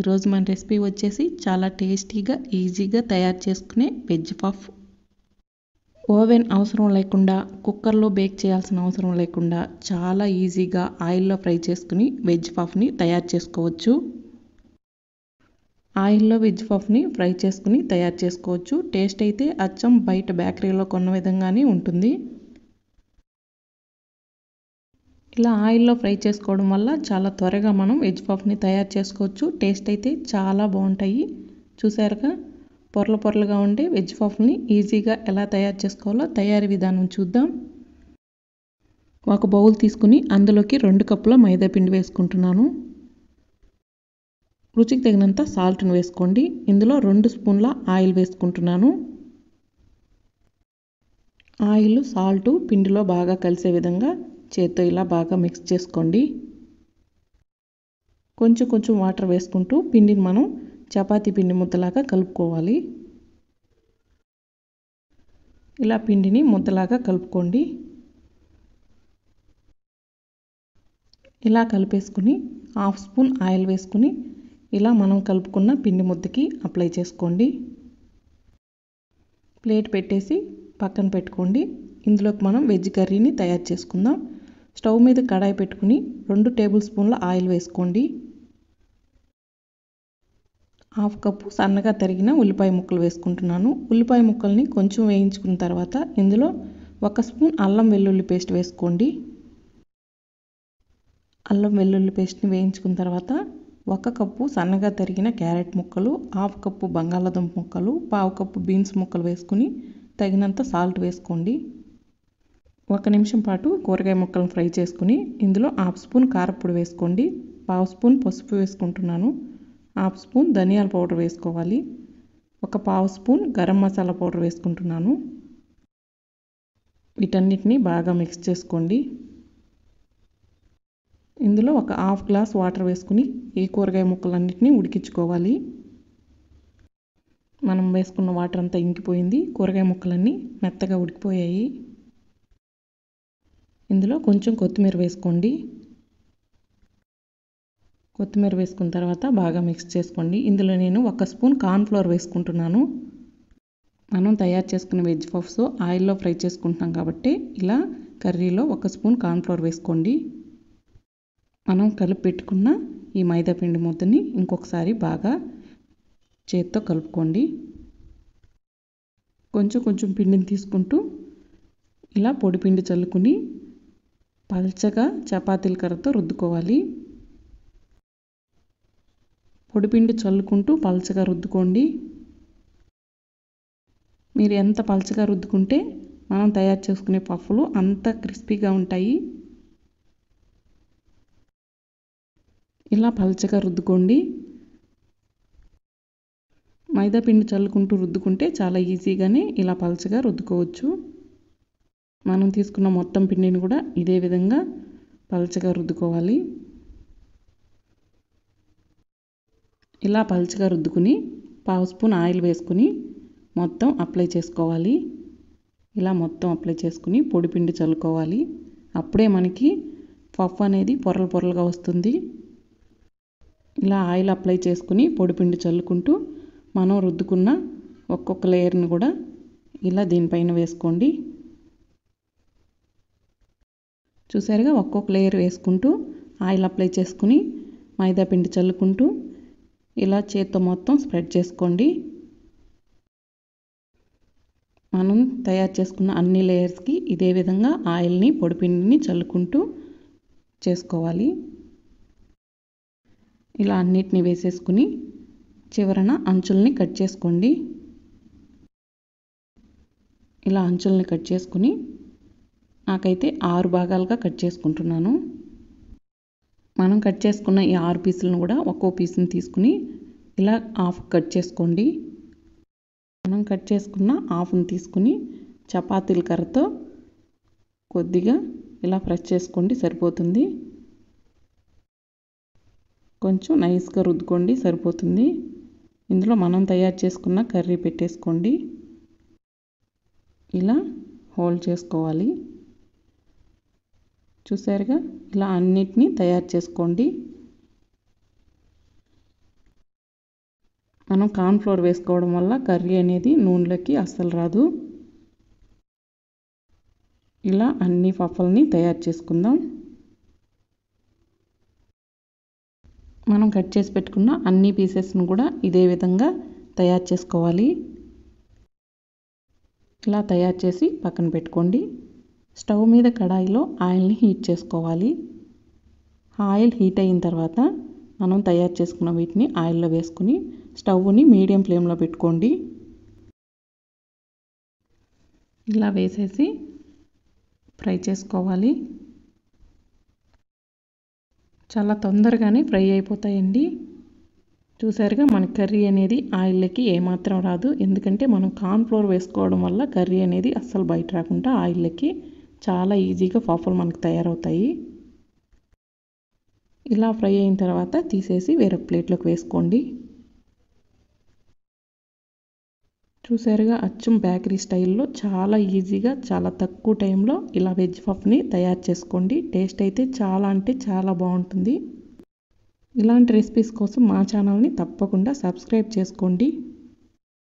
ఈరోజు మన రెసిపీ వచ్చేసి చాలా టేస్టీగా ఈజీగా తయారు చేసుకునే వెజ్ పఫ్ ఓవెన్ అవసరం లేకుండా కుక్కర్లో బేక్ చేయాల్సిన అవసరం లేకుండా చాలా ఈజీగా ఆయిల్లో ఫ్రై చేసుకుని వెజ్ పఫ్ని తయారు చేసుకోవచ్చు ఆయిల్లో వెజ్ పఫ్ని ఫ్రై చేసుకుని తయారు చేసుకోవచ్చు టేస్ట్ అయితే అచ్చం బయట బేకరీలో కొన్న విధంగానే ఉంటుంది ఇలా ఆయిల్లో ఫ్రై చేసుకోవడం వల్ల చాలా త్వరగా మనం వెజ్ పఫ్ని తయారు చేసుకోవచ్చు టేస్ట్ అయితే చాలా బాగుంటాయి చూసారుగా పొరల పొరలుగా ఉండే వెజ్ పఫ్ని ఈజీగా ఎలా తయారు చేసుకోవాలో తయారీ విధానం చూద్దాం ఒక బౌల్ తీసుకుని అందులోకి రెండు కప్పుల మైదా పిండి వేసుకుంటున్నాను రుచికి తగినంత సాల్ట్ను వేసుకోండి ఇందులో రెండు స్పూన్ల ఆయిల్ వేసుకుంటున్నాను ఆయిల్ సాల్ట్ పిండిలో బాగా కలిసే విధంగా చేత్తో ఇలా బాగా మిక్స్ చేసుకోండి కొంచెం కొంచెం వాటర్ వేసుకుంటూ పిండిని మనం చపాతి పిండి ముద్దలాగా కలుపుకోవాలి ఇలా పిండిని ముద్దలాగా కలుపుకోండి ఇలా కలిపేసుకుని హాఫ్ స్పూన్ ఆయిల్ వేసుకుని ఇలా మనం కలుపుకున్న పిండి ముద్దకి అప్లై చేసుకోండి ప్లేట్ పెట్టేసి పక్కన పెట్టుకోండి ఇందులోకి మనం వెజ్ కర్రీని తయారు చేసుకుందాం స్టవ్ మీద కడాయి పెట్టుకుని రెండు టేబుల్ స్పూన్ల ఆయిల్ వేసుకోండి హాఫ్ కప్పు సన్నగా తరిగిన ఉల్లిపాయ ముక్కలు వేసుకుంటున్నాను ఉల్లిపాయ ముక్కల్ని కొంచెం వేయించుకున్న తర్వాత ఇందులో ఒక స్పూన్ అల్లం వెల్లుల్లి పేస్ట్ వేసుకోండి అల్లం వెల్లుల్లి పేస్ట్ని వేయించుకున్న తర్వాత ఒక కప్పు సన్నగా తరిగిన క్యారెట్ ముక్కలు హాఫ్ కప్పు బంగాళాదుంప ముక్కలు పావు కప్పు బీన్స్ ముక్కలు వేసుకుని తగినంత సాల్ట్ వేసుకోండి ఒక నిమిషం పాటు కూరగాయ ముక్కలను ఫ్రై చేసుకుని ఇందులో హాఫ్ స్పూన్ కారపొడి వేసుకోండి పావు స్పూన్ పసుపు వేసుకుంటున్నాను హాఫ్ స్పూన్ ధనియాల పౌడర్ వేసుకోవాలి ఒక పావు స్పూన్ గరం మసాలా పౌడర్ వేసుకుంటున్నాను వీటన్నిటిని బాగా మిక్స్ చేసుకోండి ఇందులో ఒక హాఫ్ గ్లాస్ వాటర్ వేసుకుని ఈ కూరగాయ ముక్కలన్నిటినీ ఉడికించుకోవాలి మనం వేసుకున్న వాటర్ అంతా ఇంకిపోయింది కూరగాయ ముక్కలన్నీ మెత్తగా ఉడికిపోయాయి ఇందులో కొంచెం కొత్తిమీర వేసుకోండి కొత్తిమీర వేసుకున్న తర్వాత బాగా మిక్స్ చేసుకోండి ఇందులో నేను ఒక స్పూన్ కార్న్ఫ్లోర్ వేసుకుంటున్నాను మనం తయారు చేసుకున్న వెజ్ పఫ్స్ ఆయిల్లో ఫ్రై చేసుకుంటున్నాం కాబట్టి ఇలా కర్రీలో ఒక స్పూన్ కార్న్ఫ్లోర్ వేసుకోండి మనం కలిపి పెట్టుకున్న ఈ మైదా పిండి ముద్దని ఇంకొకసారి బాగా చేత్తో కలుపుకోండి కొంచెం కొంచెం పిండిని తీసుకుంటూ ఇలా పొడి పిండి చల్లుకుని పల్చగా చపాతీల కర్రతో రుద్దుకోవాలి పొడిపిండి చల్లుకుంటూ పల్చగా రుద్దుకోండి మీరు ఎంత పల్చగా రుద్దుకుంటే మనం తయారు చేసుకునే పప్పులు అంత క్రిస్పీగా ఉంటాయి ఇలా పల్చగా రుద్దుకోండి మైదా పిండి చల్లుకుంటూ రుద్దుకుంటే చాలా ఈజీగానే ఇలా పల్చగా రుద్దుకోవచ్చు మనం తీసుకున్న మొత్తం పిండిని కూడా ఇదే విధంగా పలచగా రుద్దుకోవాలి ఇలా పలచగా రుద్దుకుని పావు స్పూన్ ఆయిల్ వేసుకుని మొత్తం అప్లై చేసుకోవాలి ఇలా మొత్తం అప్లై చేసుకుని పొడిపిండి చల్లుకోవాలి అప్పుడే మనకి పఫ్ అనేది పొరలు పొరలుగా వస్తుంది ఇలా ఆయిల్ అప్లై చేసుకుని పొడిపిండి చల్లుకుంటూ మనం రుద్దుకున్న ఒక్కొక్క లేయర్ని కూడా ఇలా దీనిపైన వేసుకోండి చూసారుగా ఒక్కొక్క లేయర్ వేసుకుంటూ ఆయిల్ అప్లై చేసుకుని మైదా పిండి చల్లుకుంటూ ఇలా చేత్తో మొత్తం స్ప్రెడ్ చేసుకోండి మనం తయారు చేసుకున్న అన్ని లేయర్స్కి ఇదే విధంగా ఆయిల్ని పొడిపిండిని చల్లుకుంటూ చేసుకోవాలి ఇలా అన్నిటిని వేసేసుకుని చివరన అంచుల్ని కట్ చేసుకోండి ఇలా అంచుల్ని కట్ చేసుకుని నాకైతే ఆరు భాగాలుగా కట్ చేసుకుంటున్నాను మనం కట్ చేసుకున్న ఈ ఆరు పీసులను కూడా ఒక్కో పీసుని తీసుకుని ఇలా హాఫ్ కట్ చేసుకోండి మనం కట్ చేసుకున్న హాఫ్ని తీసుకుని చపాతీల కర్రతో కొద్దిగా ఇలా ఫ్రెష్ చేసుకోండి సరిపోతుంది కొంచెం నైస్గా రుద్దుకోండి సరిపోతుంది ఇందులో మనం తయారు చేసుకున్న కర్రీ పెట్టేసుకోండి ఇలా హోల్డ్ చేసుకోవాలి చూసారుగా ఇలా అన్నిటినీ తయారు చేసుకోండి మనం కార్న్ఫ్లోర్ వేసుకోవడం వల్ల కర్రీ అనేది నూనెలోకి అస్సలు రాదు ఇలా అన్ని పఫల్ని తయారు చేసుకుందాం మనం కట్ చేసి పెట్టుకున్న అన్ని పీసెస్ను కూడా ఇదే విధంగా తయారు చేసుకోవాలి ఇలా తయారు చేసి పక్కన పెట్టుకోండి స్టవ్ మీద కడాయిలో ఆయిల్ని హీట్ చేసుకోవాలి ఆయిల్ హీట్ అయిన తర్వాత మనం తయారు చేసుకున్న వీటిని ఆయిల్లో వేసుకుని స్టవ్ని మీడియం ఫ్లేమ్లో పెట్టుకోండి ఇలా వేసేసి ఫ్రై చేసుకోవాలి చాలా తొందరగానే ఫ్రై అయిపోతాయండి చూసారుగా మన కర్రీ అనేది ఆయిల్లోకి ఏమాత్రం రాదు ఎందుకంటే మనం కార్న్ ఫ్లోర్ వేసుకోవడం వల్ల కర్రీ అనేది అస్సలు బయట రాకుండా ఆయిల్లోకి చాలా ఈజీగా పాపులు మనకు తయారవుతాయి ఇలా ఫ్రై అయిన తర్వాత తీసేసి వేరే ప్లేట్లోకి వేసుకోండి చూసారుగా అచ్చం బేకరీ స్టైల్లో చాలా ఈజీగా చాలా తక్కువ టైంలో ఇలా వెజ్ పఫ్ని తయారు చేసుకోండి టేస్ట్ అయితే చాలా అంటే చాలా బాగుంటుంది ఇలాంటి రెసిపీస్ కోసం మా ఛానల్ని తప్పకుండా సబ్స్క్రైబ్ చేసుకోండి